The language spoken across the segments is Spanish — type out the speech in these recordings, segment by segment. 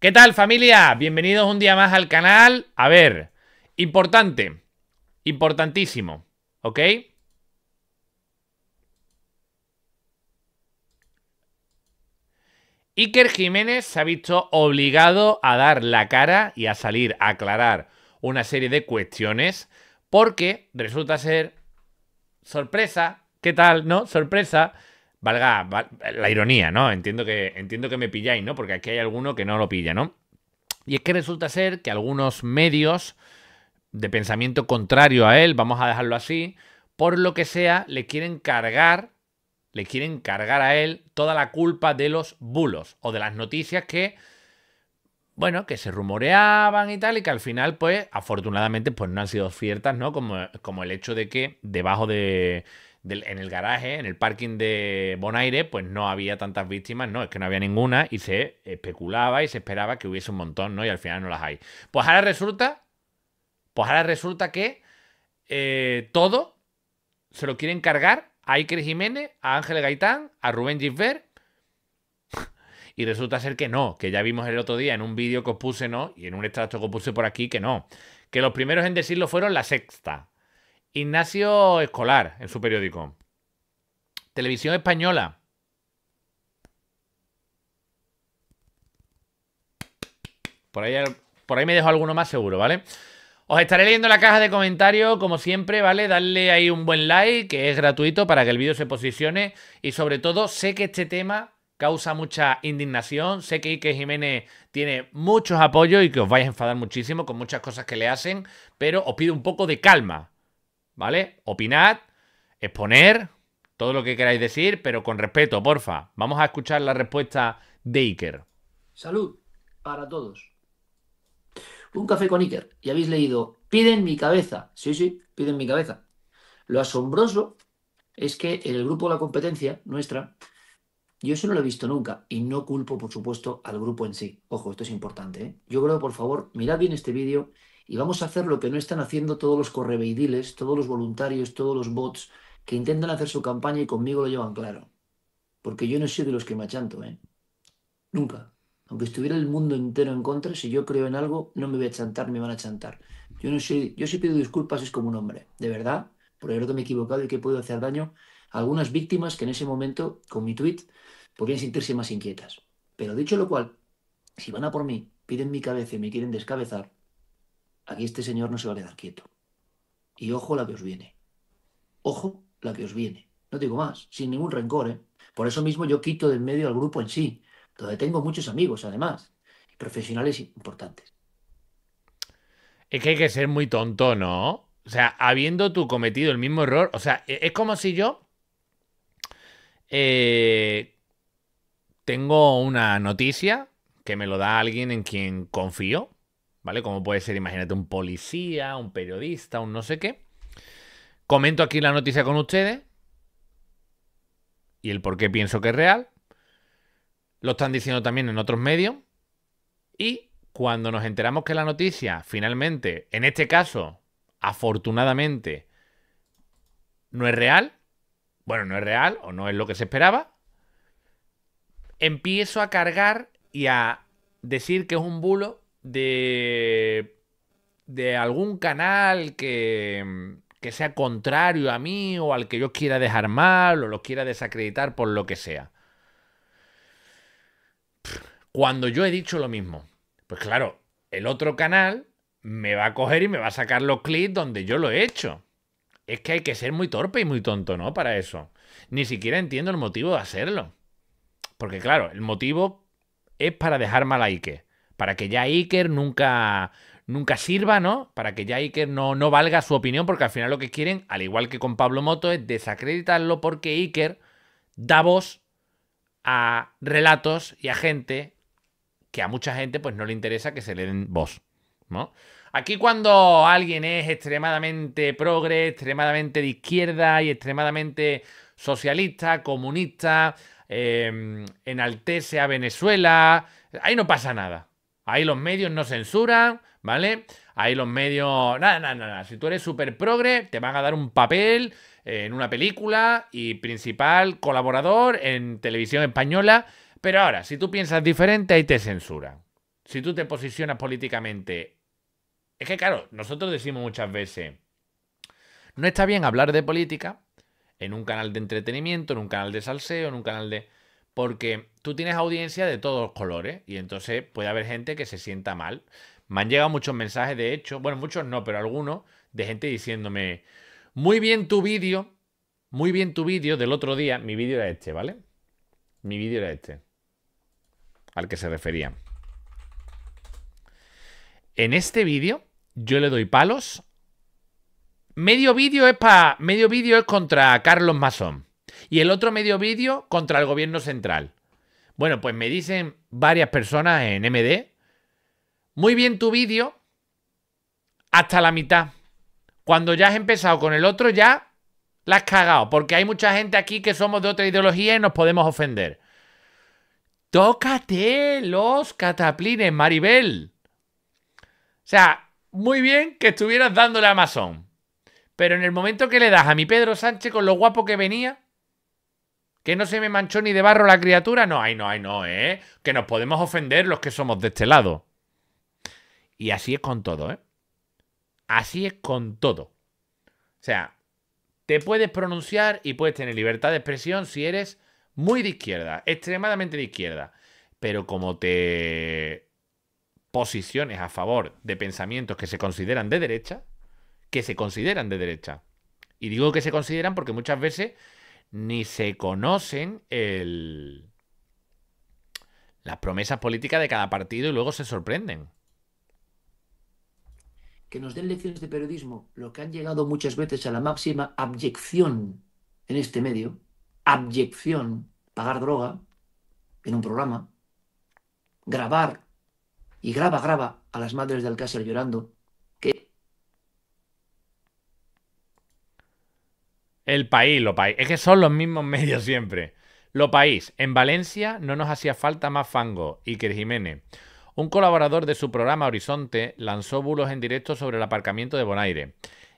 ¿Qué tal familia? Bienvenidos un día más al canal. A ver, importante, importantísimo, ¿ok? Iker Jiménez se ha visto obligado a dar la cara y a salir a aclarar una serie de cuestiones porque resulta ser sorpresa, ¿qué tal, no? Sorpresa valga, la ironía, ¿no? Entiendo que, entiendo que me pilláis, ¿no? Porque aquí hay alguno que no lo pilla, ¿no? Y es que resulta ser que algunos medios de pensamiento contrario a él, vamos a dejarlo así, por lo que sea, le quieren cargar, le quieren cargar a él toda la culpa de los bulos o de las noticias que, bueno, que se rumoreaban y tal, y que al final, pues, afortunadamente, pues no han sido ciertas, ¿no? Como, como el hecho de que debajo de en el garaje, en el parking de Bonaire, pues no había tantas víctimas, no, es que no había ninguna y se especulaba y se esperaba que hubiese un montón, ¿no? Y al final no las hay. Pues ahora resulta, pues ahora resulta que eh, todo se lo quieren cargar a Iker Jiménez, a Ángel Gaitán, a Rubén Gisbert y resulta ser que no, que ya vimos el otro día en un vídeo que os puse, ¿no? Y en un extracto que os puse por aquí, que no. Que los primeros en decirlo fueron la sexta. Ignacio Escolar, en su periódico. Televisión Española. Por ahí, por ahí me dejo alguno más seguro, ¿vale? Os estaré leyendo la caja de comentarios, como siempre, ¿vale? Darle ahí un buen like, que es gratuito para que el vídeo se posicione. Y sobre todo, sé que este tema causa mucha indignación. Sé que Ike Jiménez tiene muchos apoyos y que os vais a enfadar muchísimo con muchas cosas que le hacen, pero os pido un poco de calma. ¿vale? Opinad, exponer, todo lo que queráis decir, pero con respeto, porfa. Vamos a escuchar la respuesta de Iker. Salud para todos. Un café con Iker. Y habéis leído, piden mi cabeza. Sí, sí, piden mi cabeza. Lo asombroso es que en el grupo de la competencia nuestra, yo eso no lo he visto nunca y no culpo, por supuesto, al grupo en sí. Ojo, esto es importante. ¿eh? Yo creo, por favor, mirad bien este vídeo y vamos a hacer lo que no están haciendo todos los correveidiles, todos los voluntarios, todos los bots que intentan hacer su campaña y conmigo lo llevan claro. Porque yo no soy de los que me achanto, ¿eh? Nunca. Aunque estuviera el mundo entero en contra, si yo creo en algo, no me voy a chantar, me van a chantar. Yo no soy, yo sí pido disculpas, es como un hombre, de verdad, por haberme equivocado y que puedo hacer daño a algunas víctimas que en ese momento, con mi tweet, podrían sentirse más inquietas. Pero dicho lo cual, si van a por mí, piden mi cabeza y me quieren descabezar, Aquí este señor no se va a quedar quieto. Y ojo la que os viene. Ojo la que os viene. No digo más, sin ningún rencor. ¿eh? Por eso mismo yo quito del medio al grupo en sí, donde tengo muchos amigos, además, profesionales importantes. Es que hay que ser muy tonto, ¿no? O sea, habiendo tú cometido el mismo error, o sea, e-, es como si yo eh, tengo una noticia que me lo da alguien en quien confío ¿vale? Como puede ser, imagínate, un policía, un periodista, un no sé qué. Comento aquí la noticia con ustedes y el por qué pienso que es real. Lo están diciendo también en otros medios. Y cuando nos enteramos que la noticia finalmente, en este caso, afortunadamente, no es real, bueno, no es real o no es lo que se esperaba, empiezo a cargar y a decir que es un bulo de, de algún canal que, que sea contrario a mí o al que yo quiera dejar mal o lo quiera desacreditar por lo que sea. Cuando yo he dicho lo mismo, pues claro, el otro canal me va a coger y me va a sacar los clips donde yo lo he hecho. Es que hay que ser muy torpe y muy tonto, ¿no? Para eso. Ni siquiera entiendo el motivo de hacerlo. Porque claro, el motivo es para dejar mal a Ike para que ya Iker nunca, nunca sirva, ¿no? Para que ya Iker no, no valga su opinión, porque al final lo que quieren, al igual que con Pablo Moto, es desacreditarlo porque Iker da voz a relatos y a gente que a mucha gente pues no le interesa que se le den voz, ¿no? Aquí cuando alguien es extremadamente progre, extremadamente de izquierda y extremadamente socialista, comunista, em, enaltece a Venezuela, ahí no pasa nada. Ahí los medios no censuran, ¿vale? Ahí los medios. Nada, nada, nada. Si tú eres súper progre, te van a dar un papel eh, en una película y principal colaborador en televisión española. Pero ahora, si tú piensas diferente, ahí te censuran. Si tú te posicionas políticamente. Es que, claro, nosotros decimos muchas veces. No está bien hablar de política en un canal de entretenimiento, en un canal de salseo, en un canal de porque tú tienes audiencia de todos los colores y entonces puede haber gente que se sienta mal. Me han llegado muchos mensajes, de hecho, bueno, muchos no, pero algunos, de gente diciéndome, muy bien tu vídeo, muy bien tu vídeo del otro día, mi vídeo era este, ¿vale? Mi vídeo era este, al que se refería. En este vídeo yo le doy palos. Medio vídeo es para medio vídeo es contra Carlos Masón. Y el otro medio vídeo contra el gobierno central. Bueno, pues me dicen varias personas en MD, muy bien tu vídeo hasta la mitad. Cuando ya has empezado con el otro, ya la has cagado, porque hay mucha gente aquí que somos de otra ideología y nos podemos ofender. Tócate los cataplines, Maribel. O sea, muy bien que estuvieras dándole a Amazon. Pero en el momento que le das a mi Pedro Sánchez con lo guapo que venía, que no se me manchó ni de barro la criatura. No, ay, no, ay, no, ¿eh? Que nos podemos ofender los que somos de este lado. Y así es con todo, ¿eh? Así es con todo. O sea, te puedes pronunciar y puedes tener libertad de expresión si eres muy de izquierda, extremadamente de izquierda. Pero como te posiciones a favor de pensamientos que se consideran de derecha, que se consideran de derecha. Y digo que se consideran porque muchas veces ni se conocen el... las promesas políticas de cada partido y luego se sorprenden. Que nos den lecciones de periodismo, lo que han llegado muchas veces a la máxima abyección en este medio, abyección, pagar droga en un programa, grabar y graba, graba a las madres de Alcácer llorando El país, lo país. Es que son los mismos medios siempre. Lo país. En Valencia no nos hacía falta más fango. Iker Jiménez. Un colaborador de su programa Horizonte lanzó bulos en directo sobre el aparcamiento de Bonaire.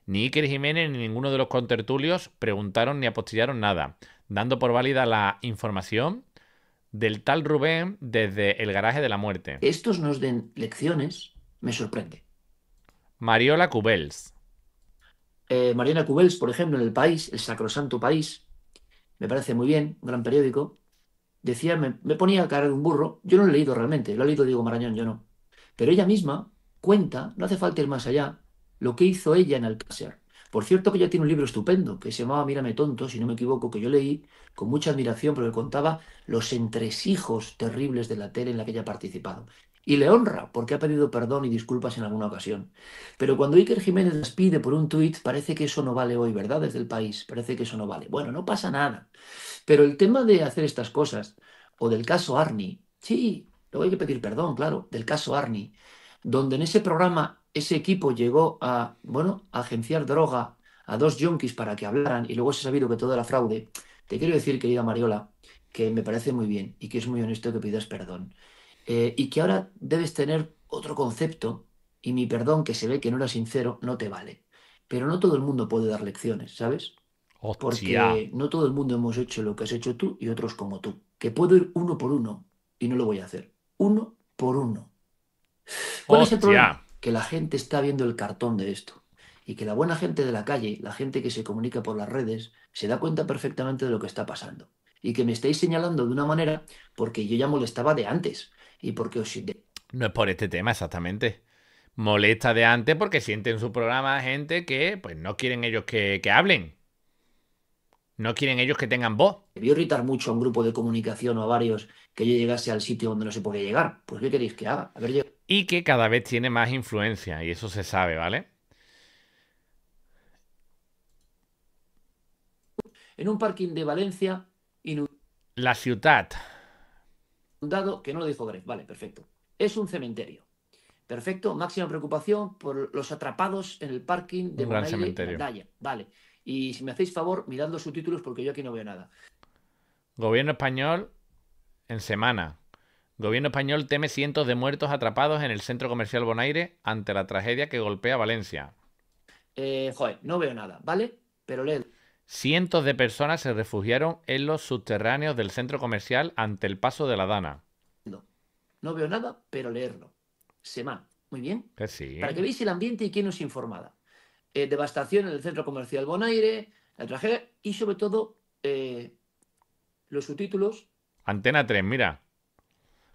Ni Iker Jiménez ni ninguno de los contertulios preguntaron ni apostillaron nada, dando por válida la información del tal Rubén desde el garaje de la muerte. Estos nos den lecciones, me sorprende. Mariola Cubels. Eh, Mariana Cubels, por ejemplo, en El País, el Sacrosanto País, me parece muy bien, un gran periódico, decía, me, ponía a cargar un burro, yo no lo he leído realmente, lo ha leído Diego Marañón, yo no, pero ella misma cuenta, no hace falta ir más allá, lo que hizo ella en Alcácer. Por cierto que ella tiene un libro estupendo que se llamaba Mírame tonto, si no me equivoco, que yo leí con mucha admiración porque contaba los entresijos terribles de la tele en la que ella ha participado. Y le honra porque ha pedido perdón y disculpas en alguna ocasión. Pero cuando Iker Jiménez las pide por un tuit, parece que eso no vale hoy, ¿verdad? Desde el país, parece que eso no vale. Bueno, no pasa nada. Pero el tema de hacer estas cosas, o del caso Arni, sí, luego hay que pedir perdón, claro, del caso Arni, donde en ese programa ese equipo llegó a, bueno, a agenciar droga a dos yonkis para que hablaran y luego se ha sabido que todo era fraude. Te quiero decir, querida Mariola, que me parece muy bien y que es muy honesto que pidas perdón. Eh, y que ahora debes tener otro concepto y mi perdón, que se ve que no era sincero, no te vale. Pero no todo el mundo puede dar lecciones, ¿sabes? Porque no todo el mundo hemos hecho lo que has hecho tú y otros como tú. Que puedo ir uno por uno y no lo voy a hacer. Uno por uno. ¿Cuál es el problema? Que la gente está viendo el cartón de esto. Y que la buena gente de la calle, la gente que se comunica por las redes, se da cuenta perfectamente de lo que está pasando. Y que me estáis señalando de una manera porque yo ya molestaba de antes y porque os... No es por este tema exactamente. Molesta de antes porque siente en su programa gente que pues no quieren ellos que, que hablen. No quieren ellos que tengan voz. Debió irritar mucho a un grupo de comunicación o a varios que yo llegase al sitio donde no se podía llegar. Pues ¿qué queréis que haga? A ver, yo... Y que cada vez tiene más influencia y eso se sabe, ¿vale? En un parking de Valencia... La ciudad dado que no lo dijo Greg. Vale, perfecto. Es un cementerio. Perfecto, máxima preocupación por los atrapados en el parking de cementerio. Vale. Y si me hacéis favor, mirad los subtítulos porque yo aquí no veo nada. Gobierno español en semana. Gobierno español teme cientos de muertos atrapados en el centro comercial Bonaire ante la tragedia que golpea Valencia. Eh, joder, no veo nada, ¿vale? Pero leo. Cientos de personas se refugiaron en los subterráneos del centro comercial ante el paso de la Dana. No, veo nada, pero leerlo. va Muy bien. Eh, Para que veáis el ambiente y quién nos informada. Eh, devastación en el centro comercial Bonaire, la tragedia y sobre todo eh, los subtítulos. Antena 3, mira.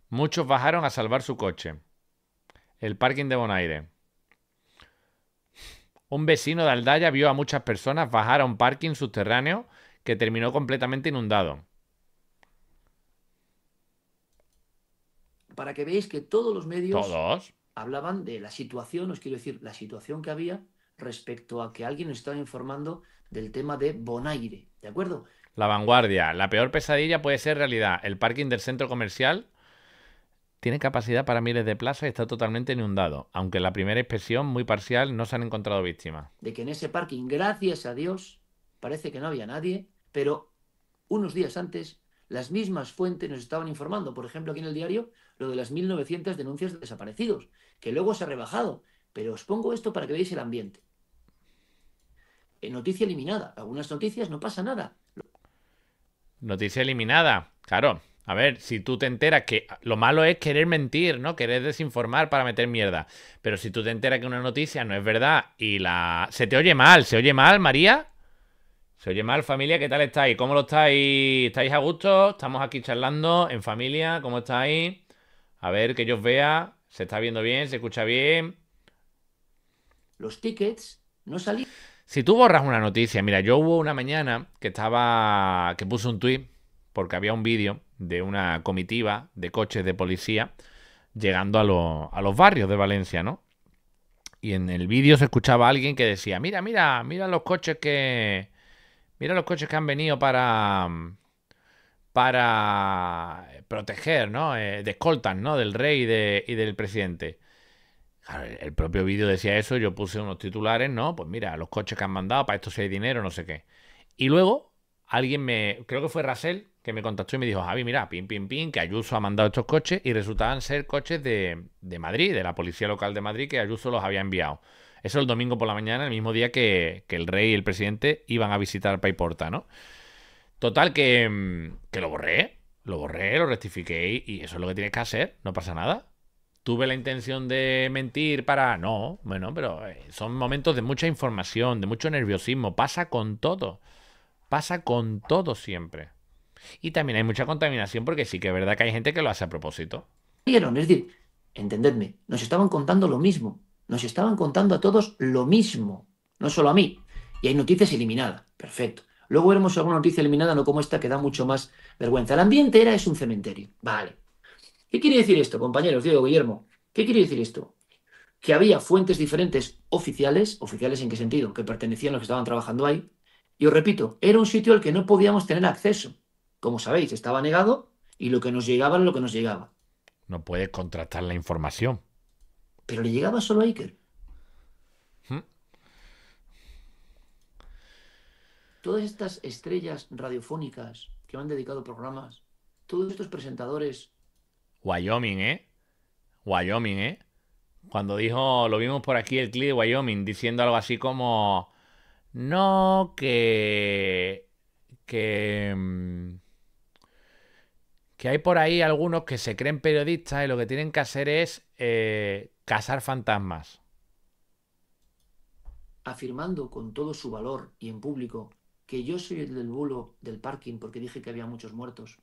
Muchos bajaron a salvar su coche. El parking de Bonaire. Un vecino de Aldaya vio a muchas personas bajar a un parking subterráneo que terminó completamente inundado. Para que veáis que todos los medios hablaban de la situación, os quiero decir, la situación que había respecto a que alguien nos estaba informando del tema de Bonaire, ¿de acuerdo? La vanguardia, la peor pesadilla puede ser realidad. El parking del centro comercial tiene capacidad para miles de plazas y está totalmente inundado, aunque en la primera expresión, muy parcial, no se han encontrado víctimas. De que en ese parking, gracias a Dios, parece que no había nadie, pero unos días antes las mismas fuentes nos estaban informando, por ejemplo aquí en el diario, lo de las 1.900 denuncias de desaparecidos, que luego se ha rebajado, pero os pongo esto para que veáis el ambiente. Eh, noticia eliminada, algunas noticias no pasa nada. Noticia eliminada, claro, a ver, si tú te enteras que lo malo es querer mentir, ¿no? Querer desinformar para meter mierda. Pero si tú te enteras que una noticia no es verdad y la... Se te oye mal, se oye mal, María. Se oye mal, familia, ¿qué tal estáis? ¿Cómo lo estáis? ¿Estáis a gusto? Estamos aquí charlando en familia, ¿cómo estáis? A ver, que yo os vea. ¿Se está viendo bien? ¿Se escucha bien? Los tickets no salían. Si tú borras una noticia, mira, yo hubo una mañana que estaba... que puse un tuit porque había un vídeo de una comitiva de coches de policía llegando a, los barrios de Valencia, ¿no? Y en el vídeo se escuchaba a alguien que decía, mira, mira, mira los coches que... Mira los coches que han venido para... Para proteger, ¿no? Eh, de escoltas, ¿no? Del rey y, y del presidente. El propio vídeo decía eso, yo puse unos titulares, ¿no? Pues mira, los coches que han mandado, para esto si hay dinero, no sé qué. Y luego alguien me, creo que fue Rasel, que me contactó y me dijo, Javi, mira, pin pim, pin que Ayuso ha mandado estos coches y resultaban ser coches de, de, Madrid, de la policía local de Madrid, que Ayuso los había enviado. Eso el domingo por la mañana, el mismo día que, que el rey y el presidente iban a visitar Paiporta, ¿no? Total, que, mm, que lo borré, lo borré, lo rectifiqué y eso es lo que tienes que hacer, no pasa nada tuve la intención de mentir para... No, bueno, pero eh, son momentos de mucha información, de mucho nerviosismo, pasa con todo. Pasa con todo siempre. Y también hay mucha contaminación porque sí que es verdad que hay gente que lo hace a propósito. Es decir, entendedme, nos estaban contando lo mismo. Nos estaban contando a todos lo mismo, no solo a mí. Y hay noticias eliminadas, perfecto. Luego veremos alguna noticia eliminada, no como esta, que da mucho más vergüenza. El ambiente era es un cementerio, vale. ¿Qué quiere decir esto, compañeros, Diego, Guillermo? ¿Qué quiere decir esto? Que había fuentes diferentes oficiales, oficiales en qué sentido, que pertenecían a los que estaban trabajando ahí, y os repito, era un sitio al que no podíamos tener acceso. Como sabéis, estaba negado y lo que nos llegaba era lo que nos llegaba. No puedes contratar la información. Pero le llegaba solo a Iker. Hmm. Todas estas estrellas radiofónicas que me han dedicado programas, todos estos presentadores. Wyoming, ¿eh? Wyoming, ¿eh? Cuando dijo, lo vimos por aquí, el clip de Wyoming, diciendo algo así como no que... que... Mm, que hay por ahí algunos que se creen periodistas y lo que tienen que hacer es eh, cazar fantasmas. Afirmando con todo su valor y en público que yo soy el del bulo del parking porque dije que había muchos muertos.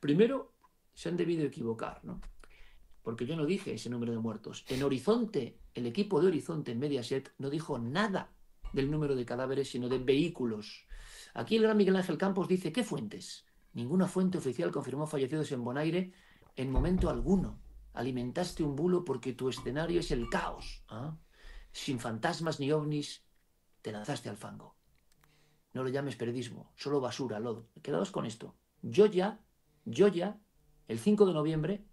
Primero, se han debido equivocar, ¿no? Porque yo no dije ese número de muertos. En Horizonte, el equipo de Horizonte en Mediaset no dijo nada del número de cadáveres, sino de vehículos. Aquí el gran Miguel Ángel Campos dice, ¿qué fuentes? Ninguna fuente oficial confirmó fallecidos en Bonaire en momento alguno. Alimentaste un bulo porque tu escenario es el caos. ¿ah? Sin fantasmas ni ovnis, te lanzaste al fango. No lo llames periodismo, solo basura, lodo. quedados con esto. Yo ya, yo ya, el 5 de noviembre,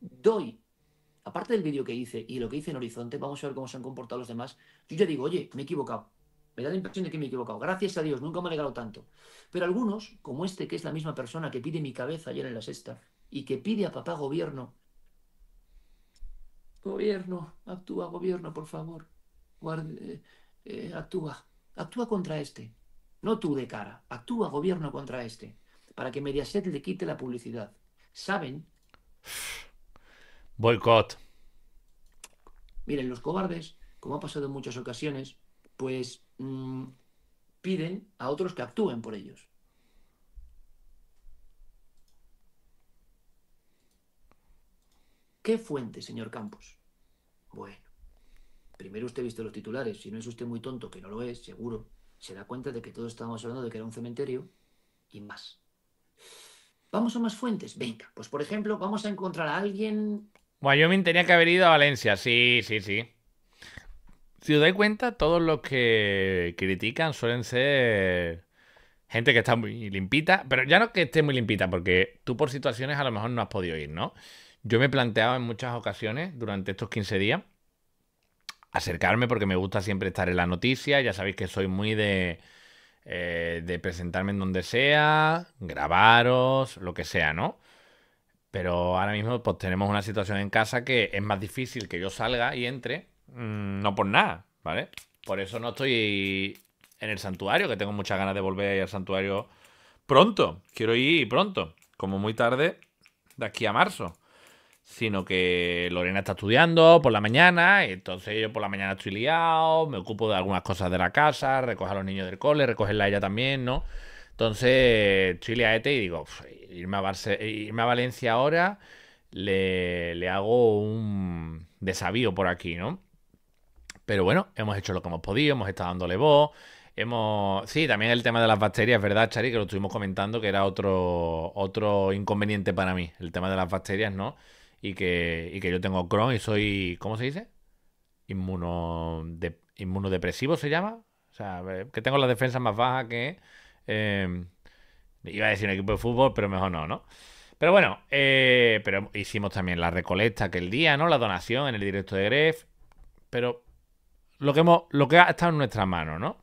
doy aparte del vídeo que hice y lo que hice en Horizonte, vamos a ver cómo se han comportado los demás, yo ya digo, oye, me he equivocado. Me da la impresión de que me he equivocado. Gracias a Dios, nunca me ha negado tanto. Pero algunos, como este, que es la misma persona que pide mi cabeza ayer en la sexta y que pide a papá gobierno, gobierno, actúa, gobierno, por favor, eh, eh, actúa, actúa contra este. No tú de cara, actúa, gobierno, contra este, para que Mediaset le quite la publicidad. Saben Boicot. Miren, los cobardes, como ha pasado en muchas ocasiones, pues mm, piden a otros que actúen por ellos. ¿Qué fuente, señor Campos? Bueno, primero usted ha visto los titulares, si no es usted muy tonto, que no lo es, seguro, se da cuenta de que todos estábamos hablando de que era un cementerio y más. Vamos a más fuentes. Venga, pues por ejemplo, vamos a encontrar a alguien Wyoming tenía que haber ido a Valencia, sí, sí, sí. Si os dais cuenta, todos los que critican suelen ser gente que está muy limpita, pero ya no que esté muy limpita, porque tú por situaciones a lo mejor no has podido ir, ¿no? Yo me he planteado en muchas ocasiones durante estos 15 días acercarme porque me gusta siempre estar en la noticia, ya sabéis que soy muy de, eh, de presentarme en donde sea, grabaros, lo que sea, ¿no? Pero ahora mismo pues tenemos una situación en casa que es más difícil que yo salga y entre, mm, no por nada, ¿vale? Por eso no estoy en el santuario, que tengo muchas ganas de volver al santuario pronto. Quiero ir pronto, como muy tarde, de aquí a marzo. Sino que Lorena está estudiando por la mañana, entonces yo por la mañana estoy liado, me ocupo de algunas cosas de la casa, recoger a los niños del cole, recogerla a ella también, ¿no? Entonces, estoy liado y digo, irme a, Valencia ahora, le, hago un desavío por aquí, ¿no? Pero bueno, hemos hecho lo que hemos podido, hemos estado dándole voz. Hemos. Sí, también el tema de las bacterias, ¿verdad, Chari? Que lo estuvimos comentando, que era otro, otro inconveniente para mí, el tema de las bacterias, ¿no? Y que, y que yo tengo Crohn y soy. ¿Cómo se dice? Inmunode... inmunodepresivo se llama. O sea, eh, que tengo la defensas más baja que. Eh, Iba a decir un equipo de fútbol, pero mejor no, ¿no? Pero bueno, eh, pero hicimos también la recolecta aquel día, ¿no? La donación en el directo de Gref. Pero lo que, hemos, lo que ha estado en nuestras manos, ¿no?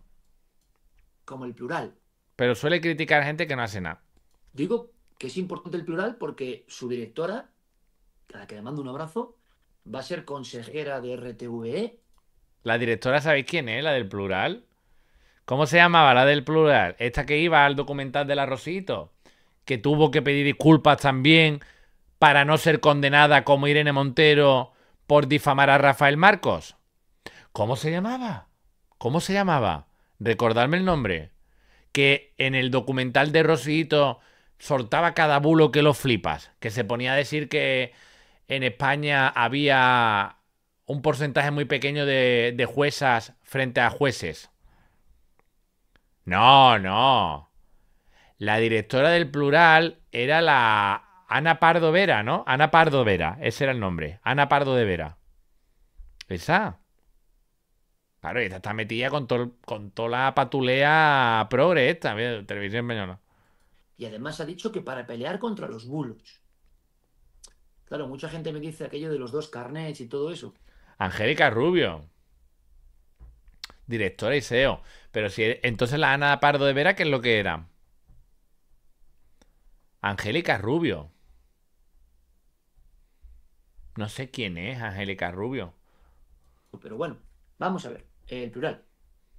Como el plural. Pero suele criticar gente que no hace nada. digo que es importante el plural porque su directora, a la que le mando un abrazo, va a ser consejera de RTVE. La directora, ¿sabéis quién es? La del plural. ¿Cómo se llamaba la del plural? Esta que iba al documental de la Rosito. que tuvo que pedir disculpas también para no ser condenada como Irene Montero por difamar a Rafael Marcos. ¿Cómo se llamaba? ¿Cómo se llamaba? Recordarme el nombre. Que en el documental de Rosito soltaba cada bulo que los flipas. Que se ponía a decir que en España había un porcentaje muy pequeño de, de juezas frente a jueces. No, no. La directora del plural era la Ana Pardo Vera, ¿no? Ana Pardo Vera, ese era el nombre. Ana Pardo de Vera. Esa. Claro, está metida con, con toda la patulea progre, esta, televisión española. Y además ha dicho que para pelear contra los bulos. Claro, mucha gente me dice aquello de los dos carnets y todo eso. Angélica Rubio, directora y CEO. Pero si e, entonces la Ana Pardo de Vera, ¿qué es lo que era? Angélica Rubio. No sé quién es Angélica Rubio. Pero bueno, vamos a ver. El plural.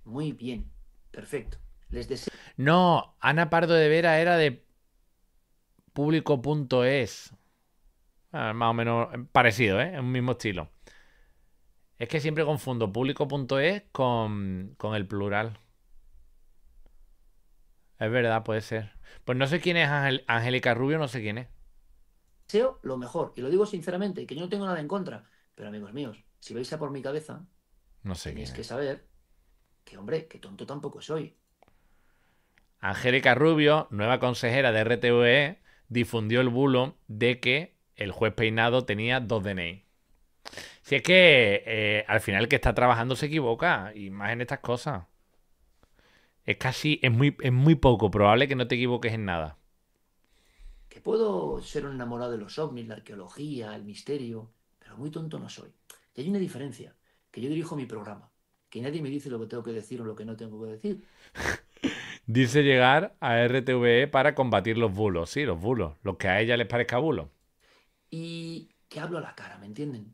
Muy bien. Perfecto. Les deseo. No, Ana Pardo de Vera era de público.es. Ah, más o menos parecido, ¿eh? Un mismo estilo. Es que siempre confundo público.es con, con el plural. Es verdad, puede ser. Pues no sé quién es Angélica Rubio, no sé quién es. SEO lo mejor, y lo digo sinceramente, que yo no tengo nada en contra, pero amigos míos, si veis a por mi cabeza, no sé tenéis que saber que, hombre, que tonto tampoco soy. Angélica Rubio, nueva consejera de RTVE, difundió el bulo de que el juez peinado tenía dos DNI. Si es que eh, al final el que está trabajando se equivoca, y más en estas cosas. Es casi, es muy, muy poco probable que no te equivoques en nada. Que puedo ser un enamorado de los ovnis, la arqueología, el misterio, pero muy tonto no soy. Y hay una diferencia, que yo dirijo mi programa, que nadie me dice lo que tengo que decir o lo que no tengo que decir. dice llegar a RTVE para combatir los bulos, sí, los bulos, lo que a ella les parezca bulo. Y que hablo a la cara, ¿me entienden?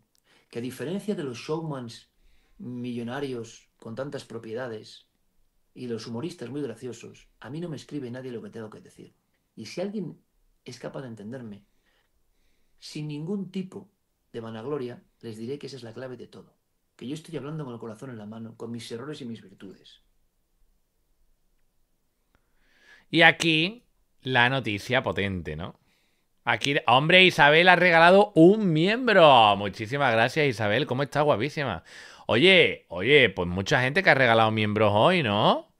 que a diferencia de los showmans millonarios con tantas propiedades y los humoristas muy graciosos, a mí no me escribe nadie lo que tengo que decir. Y si alguien es capaz de entenderme, sin ningún tipo de vanagloria, les diré que esa es la clave de todo. Que yo estoy hablando con el corazón en la mano, con mis errores y mis virtudes. Y aquí la noticia potente, ¿no? Aquí, hombre, Isabel ha regalado un miembro. Muchísimas gracias, Isabel. ¿Cómo está? Guapísima. Oye, oye, pues mucha gente que ha regalado miembros hoy, ¿no?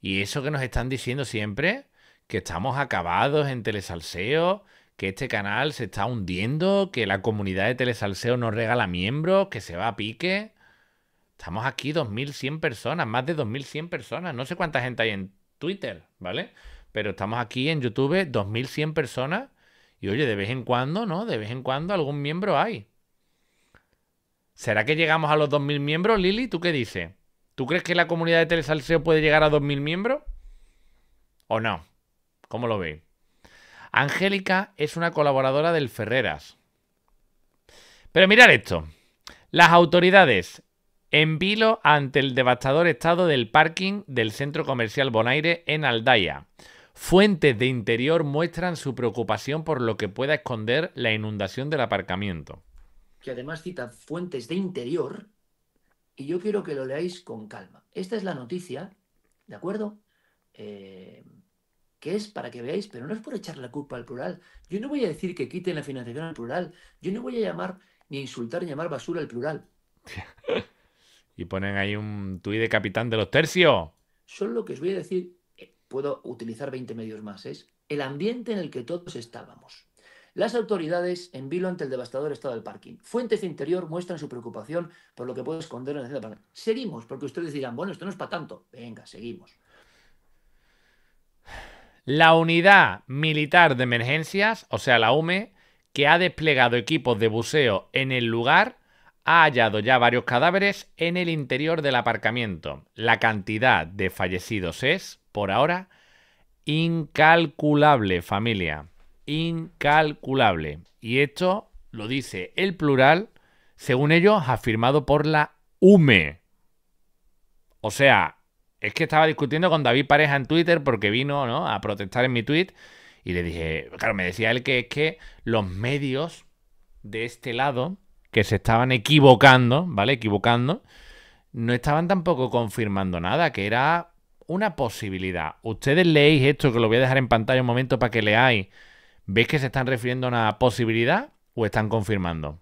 Y eso que nos están diciendo siempre, que estamos acabados en Telesalseo, que este canal se está hundiendo, que la comunidad de Telesalseo nos regala miembros, que se va a pique. Estamos aquí 2.100 personas, más de 2.100 personas. No sé cuánta gente hay en Twitter, ¿vale? Pero estamos aquí en YouTube, 2.100 personas y oye, de vez en cuando, ¿no? De vez en cuando algún miembro hay. ¿Será que llegamos a los 2.000 miembros, Lili? ¿Tú qué dices? ¿Tú crees que la comunidad de Telesalseo puede llegar a 2.000 miembros? ¿O no? ¿Cómo lo veis? Angélica es una colaboradora del Ferreras. Pero mirad esto. Las autoridades en vilo ante el devastador estado del parking del centro comercial Bonaire en Aldaya. Fuentes de interior muestran su preocupación por lo que pueda esconder la inundación del aparcamiento. Que además cita fuentes de interior y yo quiero que lo leáis con calma. Esta es la noticia, ¿de acuerdo? Eh, que es para que veáis, pero no es por echar la culpa al plural. Yo no voy a decir que quiten la financiación al plural. Yo no voy a llamar ni insultar ni llamar basura al plural. y ponen ahí un tuit de capitán de los tercios. Son lo que os voy a decir puedo utilizar 20 medios más, es el ambiente en el que todos estábamos. Las autoridades en vilo ante el devastador estado del parking. Fuentes de interior muestran su preocupación por lo que puede esconder en la ciudad. Seguimos, porque ustedes dirán, bueno, esto no es para tanto. Venga, seguimos. La unidad militar de emergencias, o sea, la UME, que ha desplegado equipos de buceo en el lugar, ha hallado ya varios cadáveres en el interior del aparcamiento. La cantidad de fallecidos es por ahora incalculable, familia. Incalculable. Y esto lo dice el plural, según ellos, afirmado por la UME. O sea, es que estaba discutiendo con David Pareja en Twitter porque vino ¿no? a protestar en mi tweet y le dije, claro, me decía él que es que los medios de este lado que se estaban equivocando, ¿vale? Equivocando, no estaban tampoco confirmando nada, que era una posibilidad. Ustedes leéis esto, que lo voy a dejar en pantalla un momento para que leáis. ¿Veis que se están refiriendo a una posibilidad o están confirmando?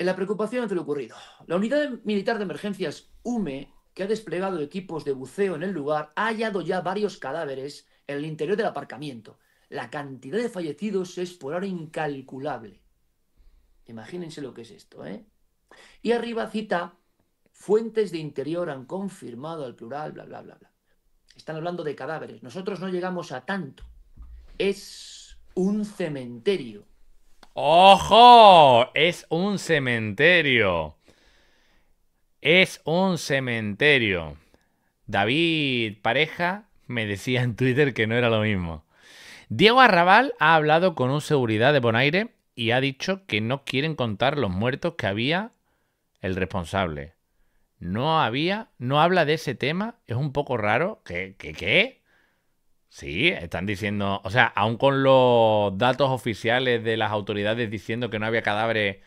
en la preocupación ante lo ocurrido. La Unidad Militar de Emergencias UME, que ha desplegado equipos de buceo en el lugar, ha hallado ya varios cadáveres en el interior del aparcamiento. La cantidad de fallecidos es por ahora incalculable. Imagínense lo que es esto, ¿eh? Y arriba cita, fuentes de interior han confirmado al plural, bla, bla, bla, bla. Están hablando de cadáveres. Nosotros no llegamos a tanto. Es un cementerio ¡Ojo! Es un cementerio. Es un cementerio. David Pareja me decía en Twitter que no era lo mismo. Diego Arrabal ha hablado con un seguridad de Bonaire y ha dicho que no quieren contar los muertos que había el responsable. No había, no habla de ese tema, es un poco raro. ¿Qué? ¿Qué? qué? Sí, están diciendo, o sea, aún con los datos oficiales de las autoridades diciendo que no había cadáveres,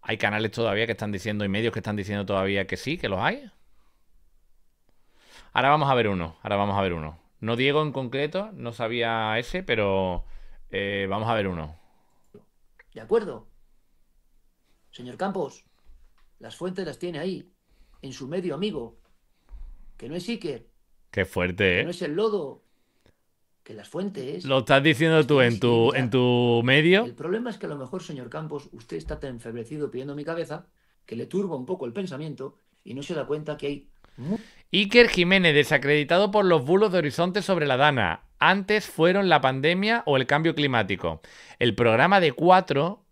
hay canales todavía que están diciendo y medios que están diciendo todavía que sí, que los hay. Ahora vamos a ver uno, ahora vamos a ver uno. No Diego en concreto, no sabía ese, pero eh, vamos a ver uno. De acuerdo. Señor Campos, las fuentes las tiene ahí, en su medio amigo. Que no es Iker. Qué fuerte, ¿eh? no es el lodo, que las fuentes... Lo estás diciendo tú en tu, en tu medio. El problema es que a lo mejor, señor Campos, usted está tan enfebrecido pidiendo mi cabeza que le turba un poco el pensamiento y no se da cuenta que hay... Iker Jiménez, desacreditado por los bulos de Horizonte sobre la Dana. Antes fueron la pandemia o el cambio climático. El programa de cuatro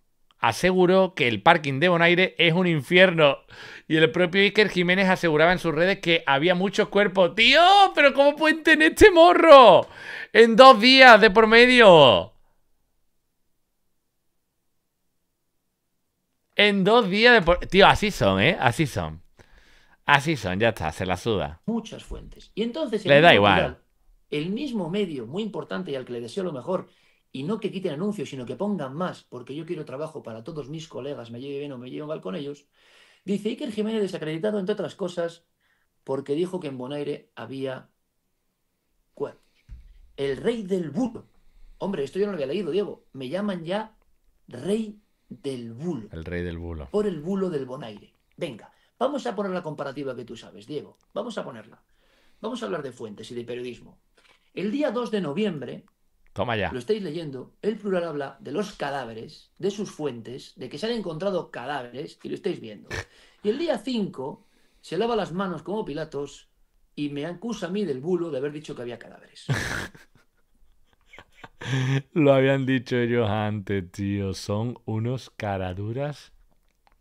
aseguró que el parking de Bonaire es un infierno. Y el propio Iker Jiménez aseguraba en sus redes que había muchos cuerpos. ¡Tío! ¿Pero cómo pueden tener este morro? En dos días de por medio. En dos días de por... Tío, así son, ¿eh? Así son. Así son, ya está, se la suda. Muchas fuentes. Y entonces... Le da igual. el mismo medio muy importante y al que le deseo lo mejor, y no que quiten anuncios, sino que pongan más, porque yo quiero trabajo para todos mis colegas, me lleve bien o me lleve mal con ellos. Dice Iker Jiménez desacreditado, entre otras cosas, porque dijo que en Bonaire había ¿Cuál? el rey del bulo. Hombre, esto yo no lo había leído, Diego. Me llaman ya rey del bulo. El rey del bulo. Por el bulo del Bonaire. Venga, vamos a poner la comparativa que tú sabes, Diego. Vamos a ponerla. Vamos a hablar de fuentes y de periodismo. El día 2 de noviembre, Toma ya. Lo estáis leyendo. El plural habla de los cadáveres, de sus fuentes, de que se han encontrado cadáveres y lo estáis viendo. Y el día 5 se lava las manos como Pilatos y me acusa a mí del bulo de haber dicho que había cadáveres. lo habían dicho ellos antes, tío. Son unos caraduras,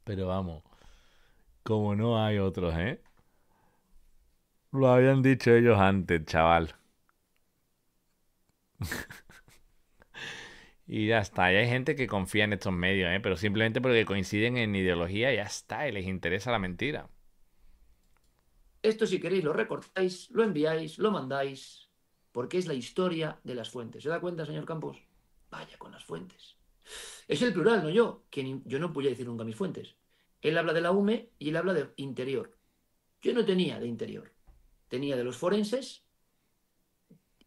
pero vamos, como no hay otros, ¿eh? Lo habían dicho ellos antes, chaval. Y ya está. Y hay gente que confía en estos medios, ¿eh? pero simplemente porque coinciden en ideología, ya está. Y les interesa la mentira. Esto, si queréis, lo recortáis, lo enviáis, lo mandáis, porque es la historia de las fuentes. ¿Se da cuenta, señor Campos? Vaya con las fuentes. Es el plural, no yo. Quien, yo no podía decir nunca mis fuentes. Él habla de la UME y él habla de interior. Yo no tenía de interior. Tenía de los forenses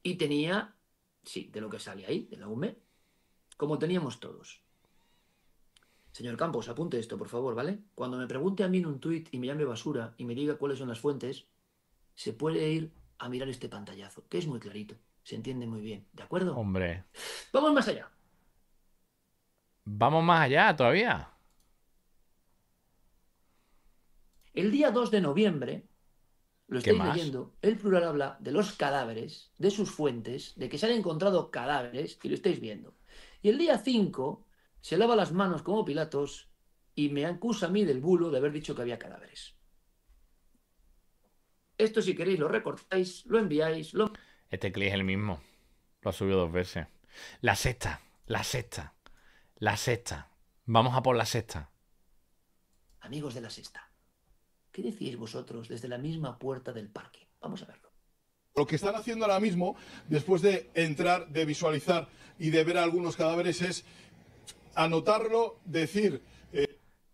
y tenía, sí, de lo que sale ahí, de la UME, como teníamos todos. Señor Campos, apunte esto, por favor, ¿vale? Cuando me pregunte a mí en un tuit y me llame basura y me diga cuáles son las fuentes, se puede ir a mirar este pantallazo, que es muy clarito, se entiende muy bien, ¿de acuerdo? Hombre. Vamos más allá. Vamos más allá todavía. El día 2 de noviembre, lo estoy leyendo, el plural habla de los cadáveres, de sus fuentes, de que se han encontrado cadáveres, y lo estáis viendo. Y el día 5 se lava las manos como Pilatos y me acusa a mí del bulo de haber dicho que había cadáveres. Esto si queréis lo recortáis, lo enviáis, lo... Este clip es el mismo. Lo ha subido dos veces. La sexta, la sexta, la sexta. Vamos a por la sexta. Amigos de la sexta, ¿qué decís vosotros desde la misma puerta del parque? Vamos a ver. Lo que están haciendo ahora mismo, después de entrar, de visualizar y de ver algunos cadáveres, es anotarlo, decir...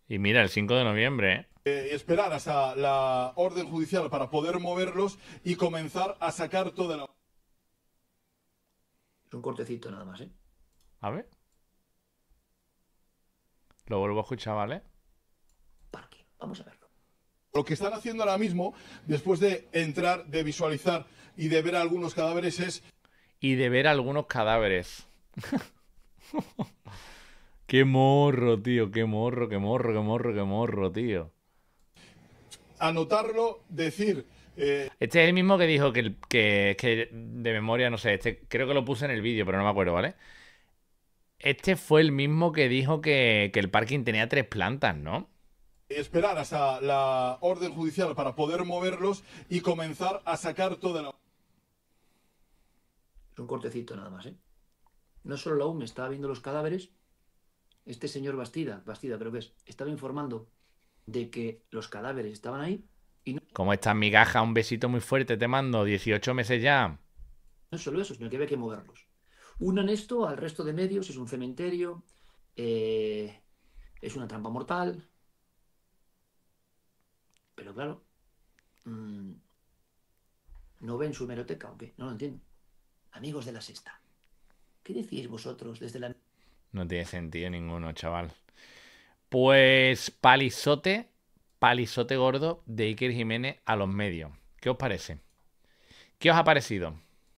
y mira, el 5 de noviembre. ¿eh? eh esperar hasta la orden judicial para poder moverlos y comenzar a sacar toda la... Un cortecito nada más, ¿eh? A ver. Lo vuelvo a escuchar, ¿vale? Parque, vamos a verlo. Lo que están haciendo ahora mismo, después de entrar, de visualizar y de ver algunos cadáveres es... Y de ver algunos cadáveres. qué morro, tío, qué morro, qué morro, qué morro, qué morro, tío. Anotarlo, decir... Eh, este es el mismo que dijo que, que, que, de memoria, no sé, este creo que lo puse en el vídeo, pero no me acuerdo, ¿vale? Este fue el mismo que dijo que, que el parking tenía tres plantas, ¿no? esperar hasta la orden judicial para poder moverlos y comenzar a sacar toda la un cortecito nada más, ¿eh? No solo la UME estaba viendo los cadáveres, este señor Bastida, Bastida pero que es, estaba informando de que los cadáveres estaban ahí y no... Como esta migaja, un besito muy fuerte te mando, 18 meses ya. No solo eso, sino que había que moverlos. Unan esto al resto de medios, es un cementerio, eh, es una trampa mortal. Pero claro, mm, ¿no ven su hemeroteca o No lo entiendo amigos de la sexta, ¿qué decís vosotros desde la... No tiene sentido ninguno, chaval. Pues palizote, palizote gordo de Iker Jiménez a los medios. ¿Qué os parece? ¿Qué os ha parecido?